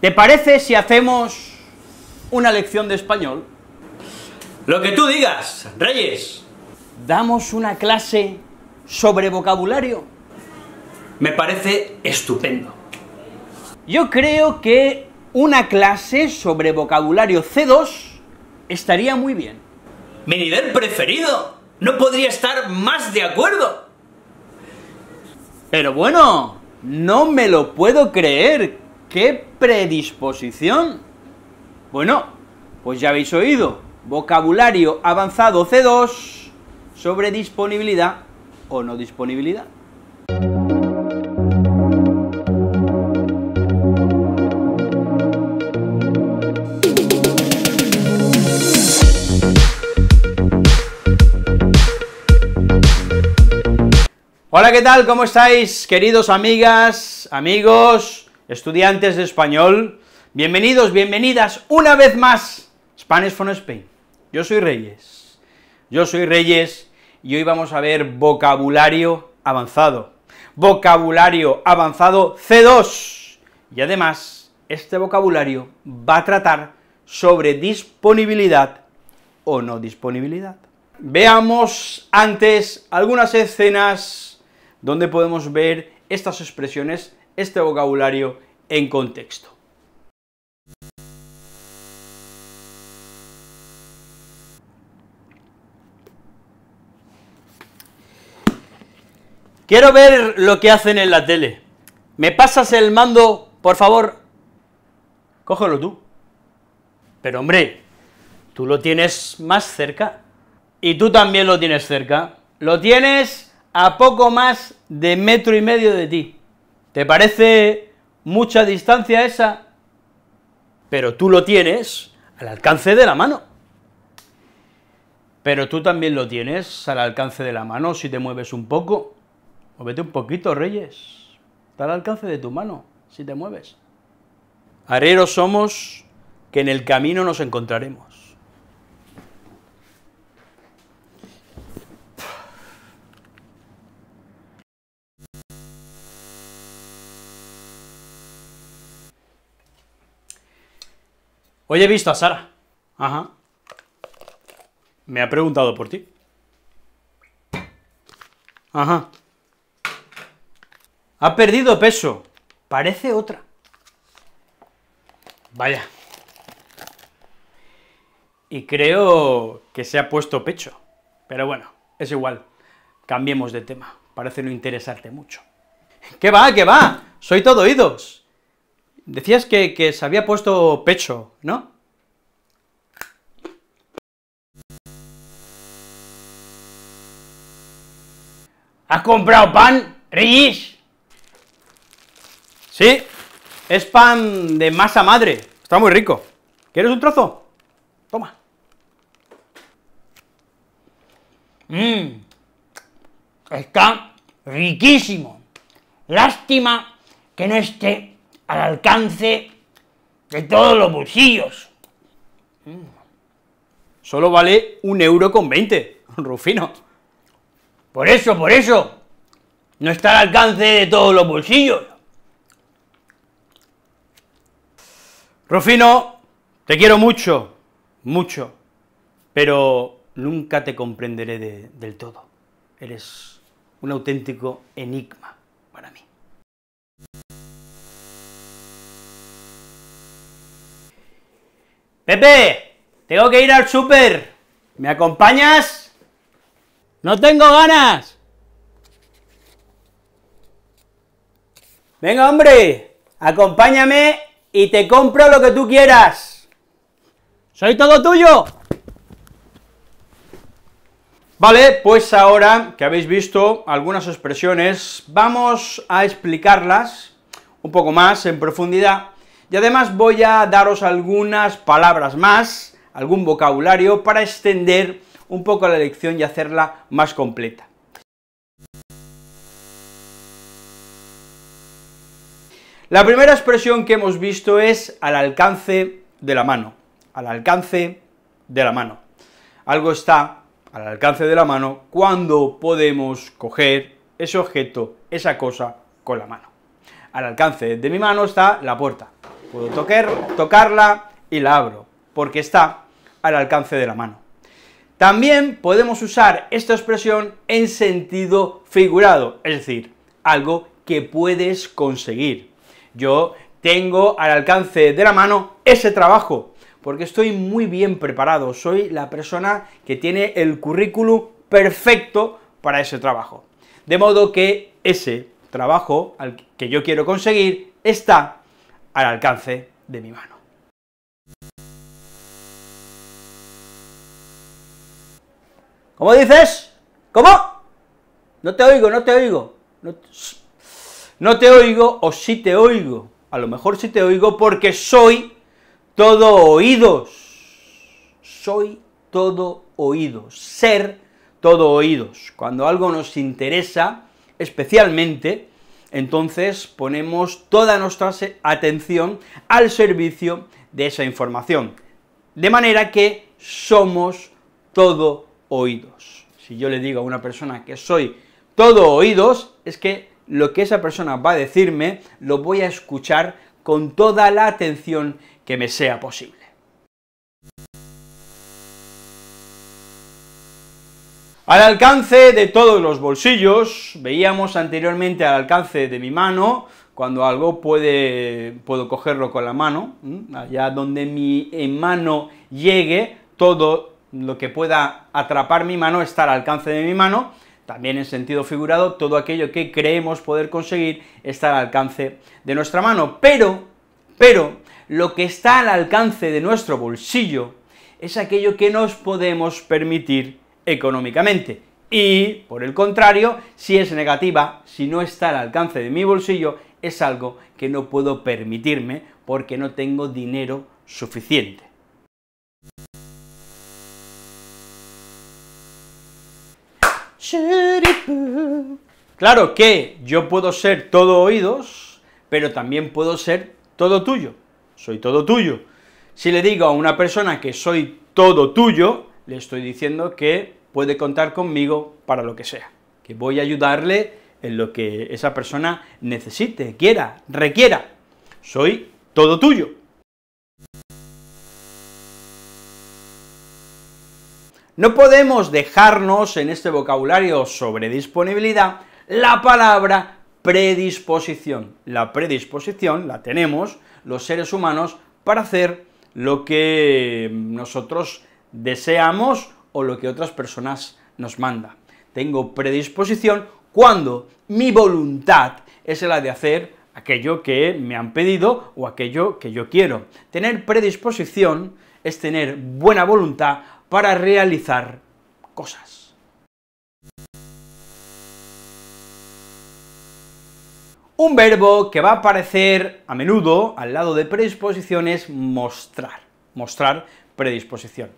¿Te parece si hacemos una lección de español? Lo que tú digas, Reyes. ¿Damos una clase sobre vocabulario? Me parece estupendo. Yo creo que una clase sobre vocabulario C2 estaría muy bien. Mi nivel preferido. No podría estar más de acuerdo. Pero bueno, no me lo puedo creer ¿Qué predisposición? Bueno, pues ya habéis oído, vocabulario avanzado C2 sobre disponibilidad o no disponibilidad. Hola, ¿qué tal? ¿Cómo estáis, queridos amigas, amigos? estudiantes de español, bienvenidos, bienvenidas una vez más, Spanish from Spain. Yo soy Reyes, yo soy Reyes, y hoy vamos a ver vocabulario avanzado, vocabulario avanzado C2, y además, este vocabulario va a tratar sobre disponibilidad o no disponibilidad. Veamos antes algunas escenas donde podemos ver estas expresiones este vocabulario en contexto. Quiero ver lo que hacen en la tele. ¿Me pasas el mando, por favor? Cógelo tú. Pero hombre, tú lo tienes más cerca. Y tú también lo tienes cerca. Lo tienes a poco más de metro y medio de ti. ¿Te parece mucha distancia esa? Pero tú lo tienes al alcance de la mano. Pero tú también lo tienes al alcance de la mano si te mueves un poco. Muévete un poquito, Reyes. Está al alcance de tu mano si te mueves. Areros somos que en el camino nos encontraremos. Hoy he visto a Sara. Ajá. Me ha preguntado por ti. Ajá. Ha perdido peso. Parece otra. Vaya. Y creo que se ha puesto pecho. Pero bueno, es igual. Cambiemos de tema. Parece no interesarte mucho. ¿Qué va? ¿Qué va? Soy todo oídos. Decías que, se había puesto pecho, ¿no? ¿Has comprado pan, Reyes? Sí, es pan de masa madre, está muy rico. ¿Quieres un trozo? Toma. Mmm, está riquísimo. Lástima que no esté al alcance de todos los bolsillos. Solo vale un euro con veinte, Rufino. Por eso, por eso, no está al alcance de todos los bolsillos. Rufino, te quiero mucho, mucho, pero nunca te comprenderé del todo. Eres un auténtico enigma. Pepe, tengo que ir al súper. ¿Me acompañas? No tengo ganas. Venga, hombre, acompáñame y te compro lo que tú quieras. Soy todo tuyo. Vale, pues ahora que habéis visto algunas expresiones, vamos a explicarlas un poco más en profundidad y además voy a daros algunas palabras más, algún vocabulario, para extender un poco la lección y hacerla más completa. La primera expresión que hemos visto es al alcance de la mano, al alcance de la mano. Algo está al alcance de la mano cuando podemos coger ese objeto, esa cosa, con la mano. Al alcance de mi mano está la puerta, Puedo tocar, tocarla y la abro, porque está al alcance de la mano. También podemos usar esta expresión en sentido figurado, es decir, algo que puedes conseguir. Yo tengo al alcance de la mano ese trabajo, porque estoy muy bien preparado, soy la persona que tiene el currículum perfecto para ese trabajo. De modo que ese trabajo al que yo quiero conseguir está al alcance de mi mano. ¿Cómo dices? ¿Cómo? No te oigo, no te oigo. No te, oigo o sí te oigo. A lo mejor sí te oigo porque soy todo oídos. Soy todo oídos. Ser todo oídos. Cuando algo nos interesa, especialmente entonces ponemos toda nuestra atención al servicio de esa información, de manera que somos todo oídos. Si yo le digo a una persona que soy todo oídos, es que lo que esa persona va a decirme lo voy a escuchar con toda la atención que me sea posible. Al alcance de todos los bolsillos, veíamos anteriormente al alcance de mi mano, cuando algo puede, puedo cogerlo con la mano, allá donde mi mano llegue, todo lo que pueda atrapar mi mano está al alcance de mi mano, también en sentido figurado, todo aquello que creemos poder conseguir está al alcance de nuestra mano, pero, pero, lo que está al alcance de nuestro bolsillo es aquello que nos podemos permitir económicamente. Y, por el contrario, si es negativa, si no está al alcance de mi bolsillo, es algo que no puedo permitirme porque no tengo dinero suficiente. Claro que yo puedo ser todo oídos, pero también puedo ser todo tuyo. Soy todo tuyo. Si le digo a una persona que soy todo tuyo, le estoy diciendo que puede contar conmigo para lo que sea, que voy a ayudarle en lo que esa persona necesite, quiera, requiera. Soy todo tuyo. No podemos dejarnos en este vocabulario sobre disponibilidad la palabra predisposición. La predisposición la tenemos los seres humanos para hacer lo que nosotros deseamos o lo que otras personas nos manda. Tengo predisposición cuando mi voluntad es la de hacer aquello que me han pedido o aquello que yo quiero. Tener predisposición es tener buena voluntad para realizar cosas. Un verbo que va a aparecer a menudo al lado de predisposición es mostrar, mostrar predisposición.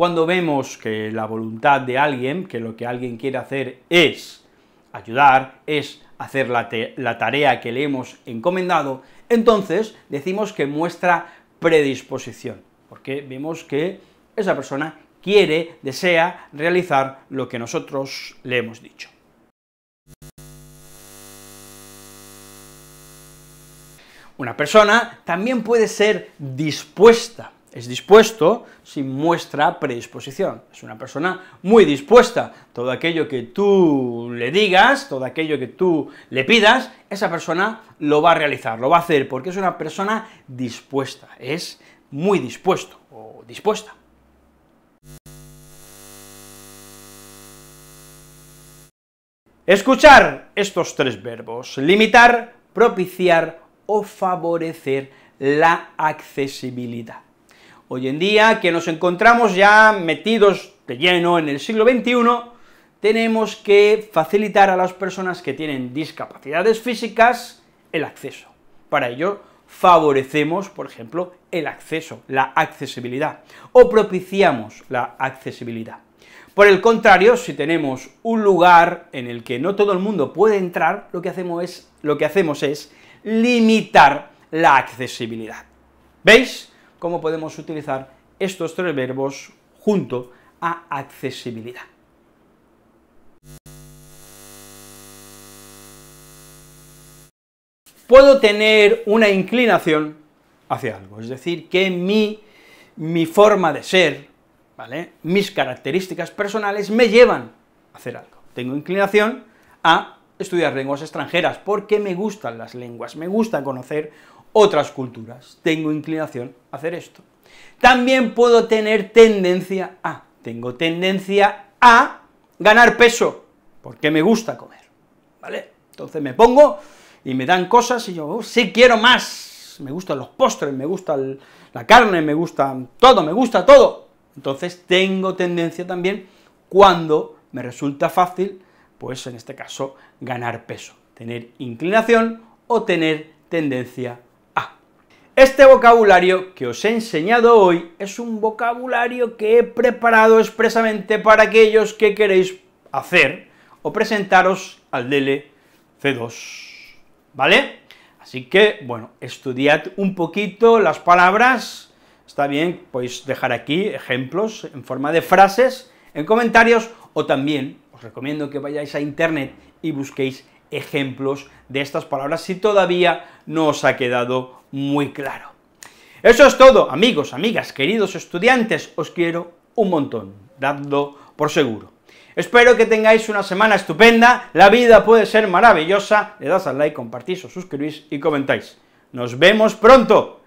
Cuando vemos que la voluntad de alguien, que lo que alguien quiere hacer es ayudar, es hacer la, tarea que le hemos encomendado, entonces decimos que muestra predisposición, porque vemos que esa persona quiere, desea realizar lo que nosotros le hemos dicho. Una persona también puede ser dispuesta es dispuesto si muestra predisposición. Es una persona muy dispuesta. Todo aquello que tú le digas, todo aquello que tú le pidas, esa persona lo va a realizar, lo va a hacer, porque es una persona dispuesta, es muy dispuesto o dispuesta. Escuchar estos tres verbos, limitar, propiciar o favorecer la accesibilidad. Hoy en día, que nos encontramos ya metidos de lleno en el siglo XXI, tenemos que facilitar a las personas que tienen discapacidades físicas el acceso. Para ello, favorecemos, por ejemplo, el acceso, la accesibilidad, o propiciamos la accesibilidad. Por el contrario, si tenemos un lugar en el que no todo el mundo puede entrar, lo que hacemos es, limitar la accesibilidad. ¿Veis? cómo podemos utilizar estos tres verbos junto a accesibilidad. Puedo tener una inclinación hacia algo, es decir, que mi, mi forma de ser, ¿vale? mis características personales me llevan a hacer algo. Tengo inclinación a estudiar lenguas extranjeras, porque me gustan las lenguas, me gusta conocer otras culturas. Tengo inclinación a hacer esto. También puedo tener tendencia a, tengo tendencia a ganar peso, porque me gusta comer, ¿vale? Entonces me pongo y me dan cosas y yo, oh, sí quiero más, me gustan los postres, me gusta la carne, me gusta todo, me gusta todo. Entonces tengo tendencia también cuando me resulta fácil, pues en este caso, ganar peso, tener inclinación o tener tendencia este vocabulario que os he enseñado hoy es un vocabulario que he preparado expresamente para aquellos que queréis hacer o presentaros al dlc C2, ¿vale? Así que, bueno, estudiad un poquito las palabras, está bien, podéis dejar aquí ejemplos en forma de frases en comentarios, o también os recomiendo que vayáis a internet y busquéis ejemplos de estas palabras si todavía no os ha quedado muy claro. Eso es todo, amigos, amigas, queridos estudiantes, os quiero un montón, dadlo por seguro. Espero que tengáis una semana estupenda, la vida puede ser maravillosa, le das al like, compartís, os suscribís y comentáis. ¡Nos vemos pronto!